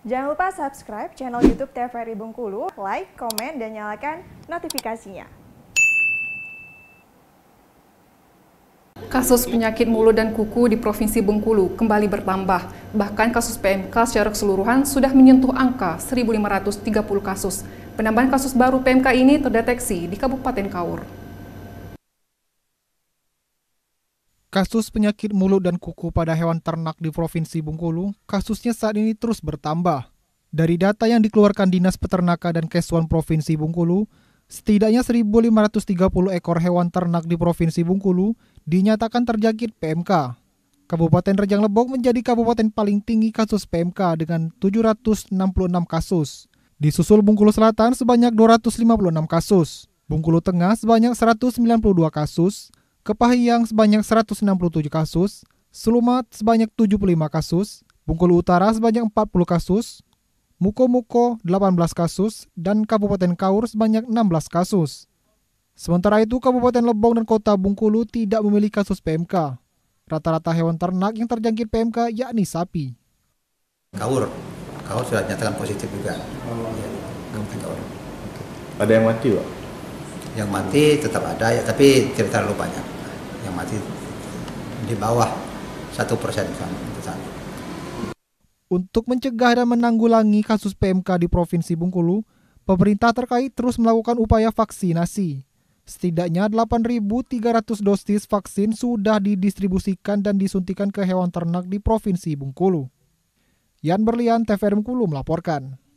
Jangan lupa subscribe channel YouTube TVRI Bengkulu, like, komen, dan nyalakan notifikasinya. Kasus penyakit mulut dan kuku di Provinsi Bengkulu kembali bertambah. Bahkan kasus PMK secara keseluruhan sudah menyentuh angka 1.530 kasus. Penambahan kasus baru PMK ini terdeteksi di Kabupaten Kaur. Kasus penyakit mulut dan kuku pada hewan ternak di Provinsi Bengkulu, kasusnya saat ini terus bertambah. Dari data yang dikeluarkan Dinas Peternakan dan Kesuan Provinsi Bengkulu, setidaknya 1.530 ekor hewan ternak di Provinsi Bengkulu dinyatakan terjangkit PMK. Kabupaten Rejang Lebong menjadi kabupaten paling tinggi kasus PMK dengan 766 kasus. Di susul Bungkulu Selatan sebanyak 256 kasus, bungkulu Tengah sebanyak 192 kasus, Kepahiang sebanyak 167 kasus, Selumat sebanyak 75 kasus, Bungkulu Utara sebanyak 40 kasus, Muko-Muko 18 kasus, dan Kabupaten Kaur sebanyak 16 kasus. Sementara itu, Kabupaten Lebong dan Kota Bungkulu tidak memiliki kasus PMK. Rata-rata hewan ternak yang terjangkit PMK yakni sapi. Kaur, Kaur sudah nyatakan positif juga. Oh. Ya, Kaur. Ada yang mati, Pak? yang mati tetap ada ya tapi tidak terlalu banyak yang mati di bawah satu persen kan, untuk mencegah dan menanggulangi kasus PMK di Provinsi Bungkulu, pemerintah terkait terus melakukan upaya vaksinasi. Setidaknya 8.300 dosis vaksin sudah didistribusikan dan disuntikan ke hewan ternak di Provinsi Bungkulu. Yan Berlian, TVR Bungkulu melaporkan.